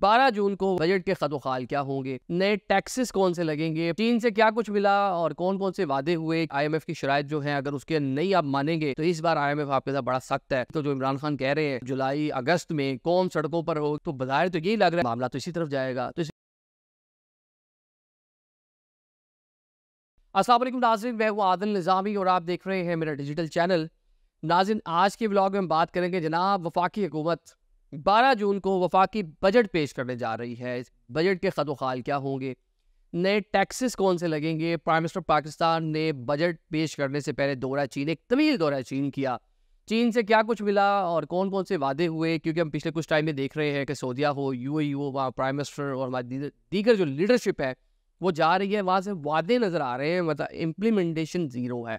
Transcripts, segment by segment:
बारह जून को बजट के खाल क्या होंगे नए टैक्सेस कौन से लगेंगे चीन से क्या कुछ मिला और कौन कौन से वादे हुए आईएमएफ की शराय जो है अगर उसके नहीं आप मानेंगे तो इस बार आईएमएफ आपके साथ बड़ा सख्त है तो जो इमरान खान कह रहे हैं जुलाई अगस्त में कौन सड़कों पर हो तो बाजार तो यही लग रहा है मामला तो इसी तरफ जाएगा तो असलम नाजिन मैं हूँ आदिल निज़ामी और आप देख रहे हैं मेरा डिजिटल चैनल नाजिन आज के ब्लॉग में हम बात करेंगे जनाब वफाकी हुकूमत 12 जून को वफाकी बजट पेश करने जा रही है इस बजट के खदोखाल क्या होंगे नए टैक्सेस कौन से लगेंगे प्राइम मिनिस्टर पाकिस्तान ने बजट पेश करने से पहले दौरा चीन एक तवील दौरा चीन किया चीन से क्या कुछ मिला और कौन कौन से वादे हुए क्योंकि हम पिछले कुछ टाइम में देख रहे हैं कि सऊदिया हो यू ए हो वहाँ प्राइम मिनिस्टर और दीगर जो लीडरशिप है वो जा रही है वहाँ से वादे नज़र आ रहे हैं मतलब इम्प्लीमेंटेशन ज़ीरो है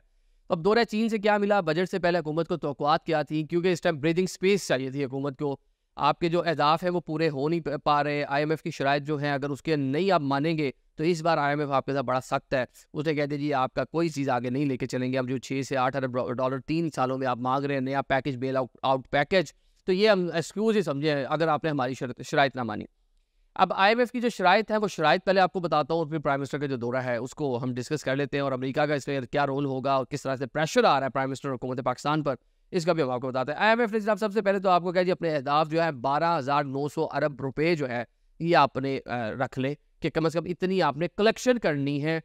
अब दौरा चीन से क्या मिला बजट से पहले हुकूमत को तोक़ात क्या थी क्योंकि इस टाइम ब्रीदिंग स्पेस चाहिए थी हुकूमत को आपके जो एजाफ हैं वो पूरे हो नहीं पा रहे आईएमएफ की शराय जो है अगर उसके नहीं आप मानेंगे तो इस बार आईएमएफ आपके साथ बड़ा सख्त है उसने कहते जी आपका कोई चीज़ आगे नहीं लेके चलेंगे अब जो छः से आठ अरब डॉलर तीन सालों में आप मांग रहे हैं नया package bail out out package तो ये हम एक्सक्यूज़ ही समझें अगर आपने हमारी शराय ना मानी अब एफ की जो शराय है वो शराय पहले आपको बताता हूँ और फिर प्राइम मिनिस्टर का जो दौरा है उसको हम डिस्कस कर लेते हैं और अमरीका का इसमें क्या रोल होगा और किस तरह से प्रेशर आ रहा है प्राइम मिनिस्टर और हुकूमत पाकिस्तान पर इसका भी हम आपको बताते हैं आई एम एफ ने साहब सबसे पहले तो आपको कह अपने अहदाफ जो है बारह हज़ार नौ सौ अरब रुपये जो है ये आपने रख लें कि कम अज़ कम इतनी आपने कलेक्शन करनी है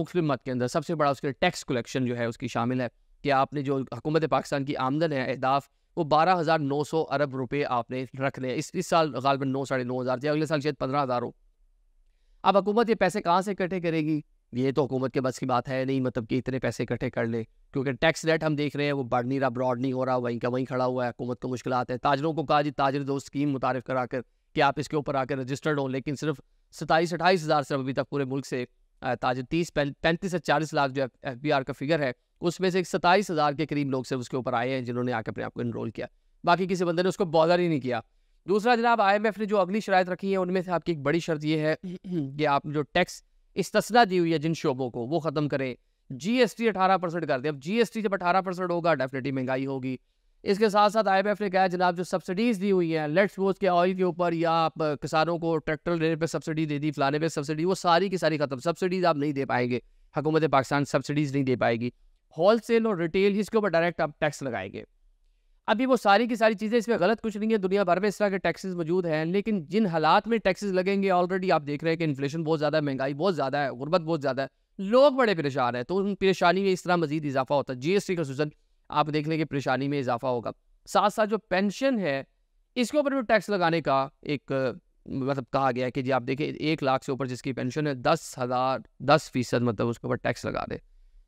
मुख्तलिफ मत के अंदर सबसे बड़ा उसके टैक्स कलेक्शन जो है उसकी शामिल है कि आपने जो हुकूमत पाकिस्तान की आमदन है अहदाफ वो बारह हज़ार नौ सौ अरब रुपये आपने रख लें इस इस साल गालबन नौ साढ़े नौ हज़ार थे अगले साल शायद पंद्रह हज़ार हो अब हुकूमत ये पैसे कहाँ से इकट्ठे करेगी ये तो हुकूमत के बस की बात है नहीं मतलब कि इतने पैसे इकट्ठे कर ले क्योंकि टैक्स रेट हम देख रहे हैं वो बढ़ नहीं रहा ब्रॉड नहीं हो रहा वहीं का वहीं खड़ा हुआ है हुकूमत को मुश्किल है ताजरों को कहा जी ताजर दो स्कीम मुतारफ़ करा कर कि आप इसके ऊपर आकर रजिस्टर्ड हों लेकिन सिर्फ सताईस अट्ठाईस हज़ार सिर्फ अभी तक पूरे मुल्क से ताजर तीस पैंतीस से चालीस लाख जो एफ बी आर का फिगर है उसमें से एक सताईस हज़ार के करीब लोग सिर्फ उसके ऊपर आए हैं जिन्होंने आकर अपने आप को इनरोल किया बाकी किसी बंदे ने उसको बॉदर ही नहीं किया दूसरा जनाब आई एम एफ ने जो अगली शरात रखी है उनमें से आपकी एक बड़ी शर्त यह है कि आप जो टैक्स इस्तना दी हुई है जिन शोबों को वो ख़त्म करें जीएसटी 18 परसेंट कर दे अब जीएसटी जब 18 परसेंट होगा डेफिनेटली महंगाई होगी इसके साथ साथ एफ ने कहा जनाब जो सब्सिडीज़ दी हुई हैं लेट्स सपोज के ऑयल के ऊपर या आप किसानों को ट्रैक्टर लेने पर सब्सिडी दे दी फलाने पे सब्सिडी वो सारी की सारी ख़त्म सब्सिडीज़ आप नहीं दे पाएंगे हुकूमत पाकिस्तान सब्सिडीज़ नहीं दे पाएगी होल सेल और रिटेल इसके ऊपर डायरेक्ट आप टैक्स लगाएंगे अभी वो सारी की सारी चीज़ें इसमें गलत कुछ नहीं है दुनिया भर में इस तरह के टैक्सेस मौजूद हैं लेकिन जिन हालात में टैक्सेस लगेंगे ऑलरेडी आप देख रहे हैं कि इन्फ्लेशन बहुत ज़्यादा है महंगाई बहुत ज़्यादा है गुर्बत बहुत ज़्यादा है लोग बड़े परेशान हैं तो उन परेशानी में इस तरह मजीद इजाफा होता है जी एस टी का सूजन आप देख लेंगे परेशानी में इजाफा होगा साथ साथ जो पेंशन है इसके ऊपर भी टैक्स लगाने का एक मतलब कहा गया है कि जी आप देखें एक लाख से ऊपर जिसकी पेंशन है दस हज़ार दस फीसद मतलब उसके ऊपर टैक्स लगा दे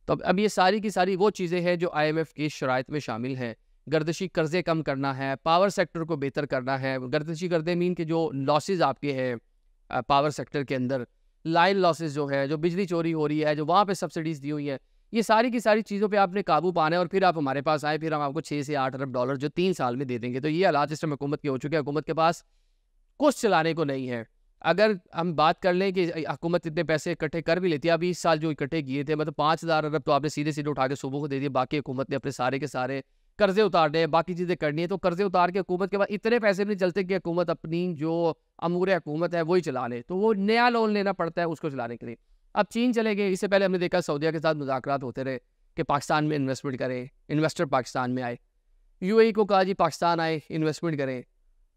तो अब ये सारी की सारी वो चीज़ें हैं जो आई एम एफ की शराइत में शामिल हैं गर्दशी कर्जे कम करना है पावर सेक्टर को बेहतर करना है गर्दशी कर्जे मीन के जो लॉसेज आपके हैं पावर सेक्टर के अंदर लाइन लॉसेज जो है जो बिजली चोरी हो रही है जो वहाँ पे सब्सिडीज़ दी हुई है ये सारी की सारी चीज़ों पे आपने काबू पाना है और फिर आप हमारे पास आए फिर हम आपको छः से आठ अरब डॉलर जो तीन साल में दे देंगे तो ये हालात इस टाइम हुकूमत के हो चुके हैं हुकूमत के पास कुछ चलाने को नहीं है अगर हम बात कर लें कि हुकूमत इतने पैसे इकट्ठे कर भी लेती है अभी इस साल जो इकट्ठे किए थे मतलब पाँच हज़ार अरब तो आपने सीधे सीधे उठा के सुबह को दे दिए बाकी हुकूमत ने अपने सारे के सारे कर्जे उतारने हैं बाकी चीज़ें करनी है तो कर्जे उतार के हुकूमत के बाद इतने पैसे भी नहीं चलते कि हुकूमत अपनी जो अमूर हुकूमत है वही चला ले तो वो नया लोन लेना पड़ता है उसको चलाने के लिए अब चीन चले गए इससे पहले हमने देखा सऊदिया के साथ मुजाकर होते रहे कि पाकिस्तान में इन्वेस्टमेंट करें इन्वेस्टर पाकिस्तान में आए यू e को कहा जी पाकिस्तान आए इन्वेस्टमेंट करें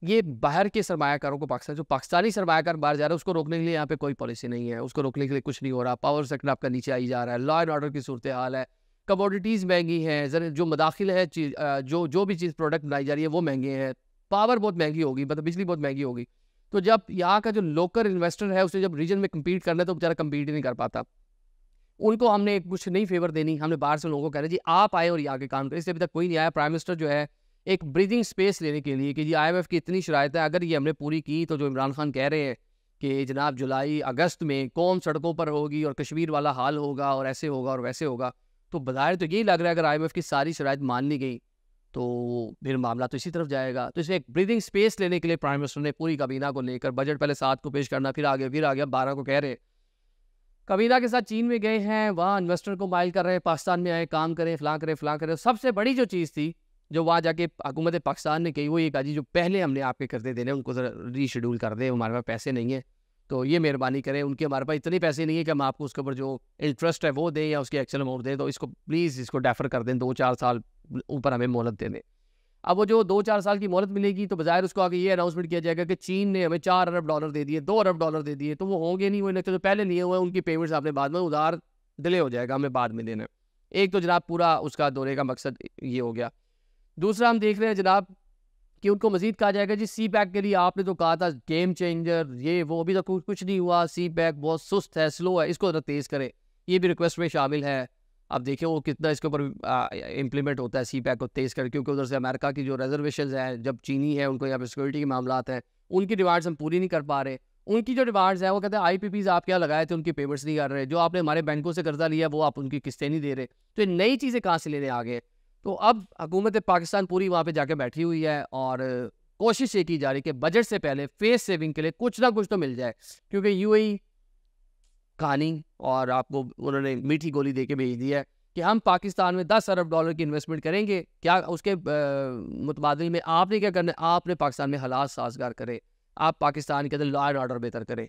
ये बाहर के सरमाकारों को पाकिस्तान जो पाकिस्तानी सरमाकार बाहर जा रहा है उसको रोकने के लिए यहाँ पे कोई पॉलिसी नहीं है उसको रोकने के लिए कुछ नहीं हो रहा पावर सेक्टर आपका नीचे आई जा रहा है लॉ एंड ऑर्डर की सूरत हाल है कमोडिटीज़ महंगी हैं जो मदाखिल है चीज़ जो जो भी चीज़ प्रोडक्ट बनाई जा रही है वो महंगे हैं पावर बहुत महंगी होगी मतलब बिजली बहुत महंगी होगी तो जब यहाँ का जो लोकल इन्वेस्टर है उसे जब रीजन में कम्पीट करना है तो बेचारा कम्पीट ही नहीं कर पाता उनको हमने कुछ नई फेवर देनी हमने बाहर से लोगों को कह रहे जी आप आए और यहाँ के काम करें इससे अभी तक कोई नहीं आया प्राइम मिनिस्टर जो है एक ब्रीदिंग स्पेस लेने के लिए कि जी आई की इतनी शरायत है अगर ये हमने पूरी की तो जो इमरान खान कह रहे हैं कि जनाब जुलाई अगस्त में कौन सड़कों पर होगी और कश्मीर वाला हाल होगा और ऐसे होगा और वैसे होगा तो बाहर तो यही लग रहा है अगर आई की सारी शराय मान ली गई तो फिर मामला तो इसी तरफ जाएगा तो इसे एक ब्रीदिंग स्पेस लेने के लिए प्राइम मिनिस्टर ने पूरी काबीना को लेकर बजट पहले सात को पेश करना फिर आ गया फिर आ गया बारह को कह रहे कबीना के साथ चीन में गए हैं वहाँ इन्वेस्टर को माइल कर रहे हैं पाकिस्तान में आए काम करें फ़्लां करें फ्लां करें सबसे बड़ी जो चीज़ थी जो वहाँ जाके हुकूमत पाकिस्तान ने कही वो ये कहा जी जो पहले हमने आपके कर्जे देने उनको ज़रा रीशेड्यूल कर दें हमारे पास पैसे नहीं है तो ये मेहरबानी करें उनके हमारे पास इतने पैसे नहीं है कि हम आपको उसके ऊपर जो इंटरेस्ट है वो दें या उसके एक्सल अमाउंट दें तो इसको प्लीज़ इसको डेफर कर दें दो चार साल ऊपर हमें मोहलत दे दें अब वो जो दो चार साल की मोहलत मिलेगी तो बाहर उसको आगे ये अनाउंसमेंट किया जाएगा कि चीन ने हमें चार अरब डॉलर दे दिए दो अरब डॉलर दे दिए तो वो होंगे नहीं वो इन्हें जो पहले लिए हुए उनकी पेमेंट्स आपने बाद में उधार डिले हो जाएगा हमें बाद में देना एक तो जनाब पूरा उसका दौरे का मकसद ये हो गया दूसरा हम देख रहे हैं जनाब कि उनको मजीद कहा जाएगा जी सी पैक के लिए आपने तो कहा था गेम चेंजर ये वो अभी तक तो कुछ कुछ नहीं हुआ सी पैक बहुत सुस्त है स्लो है इसको ज़रा तेज़ करें ये भी रिक्वेस्ट में शामिल है अब देखें वो कितना इसके ऊपर इम्प्लीमेंट होता है सी पैक को तेज़ करें क्योंकि उधर से अमेरिका की जो रिजर्वेशन है जब चीनी है उनको यहाँ पर सिक्योरिटी के मामला हैं उनकी डिमांड्स हम पूरी नहीं कर पा रहे उनकी जो डिमांड्स हैं वो कहते हैं आई पी पीज आप क्या लगाए थे उनकी पेमेंट्स नहीं कर रहे जो आपने हमारे बैंकों से कर्जा लिया वो आप उनकी किस्तें नहीं दे रहे तो ये नई चीज़ें कहाँ से लेने आ गए तो अब हुकूमत पाकिस्तान पूरी वहाँ पर जाके बैठी हुई है और कोशिश ये की जा रही है कि बजट से पहले फेस सेविंग के लिए कुछ ना कुछ तो मिल जाए क्योंकि यू कहानी और आपको उन्होंने मीठी गोली दे के भेज दी है कि हम पाकिस्तान में दस अरब डॉलर की इन्वेस्टमेंट करेंगे क्या उसके मुतबाद में आपने क्या करना है आपने पाकिस्तान में हालात साजगार करें आप पाकिस्तान के अंदर लॉ एंड ऑर्डर बेहतर करें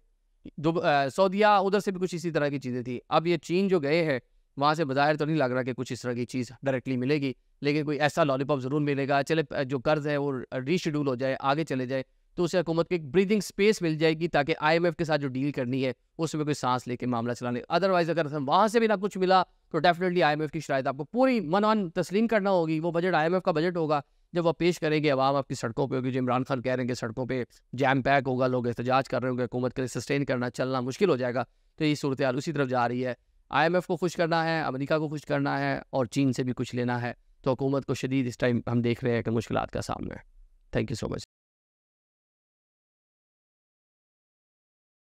सऊदिया उधर से भी कुछ इसी तरह की चीज़ें थी अब ये चीन जो गए हैं वहाँ से बाहर तो नहीं लग रहा कि कुछ इस तरह की चीज़ डायरेक्टली मिलेगी लेकिन कोई ऐसा लॉलीपॉप ज़रूर मिलेगा चले जो कर्ज़ है वो रीशेड्यूल हो जाए आगे चले जाए तो उसे हुकूमत को एक ब्रीदिंग स्पेस मिल जाएगी ताकि आईएमएफ के साथ जो डील करनी है उसमें कोई सांस लेके मामला चलाने अदरवाइज़ अगर वहाँ से भी ना कुछ मिला तो डेफिनेटली आईएमएफ की शरात आपको पूरी मन मनवान तस्लीम करना होगी वो बजट आईएमएफ का बजट होगा जब वह पेश करेंगे आवाम आपकी सड़कों पर होगी जो इमरान खान कह रहे हैं कि सड़कों पर जैम पैक होगा लोग एहतजाज कर रहे होंगे हुकूमत के लिए सस्टेन करना चलना मुश्किल हो जाएगा तो ये सूरत हाल उसी तरफ जा रही है आईएमएफ को खुश करना है अमेरिका को खुश करना है और चीन से भी कुछ लेना है तो हुकूमत को शदीद इस टाइम हम देख रहे हैं कि मुश्किल का सामना है थैंक यू सो मच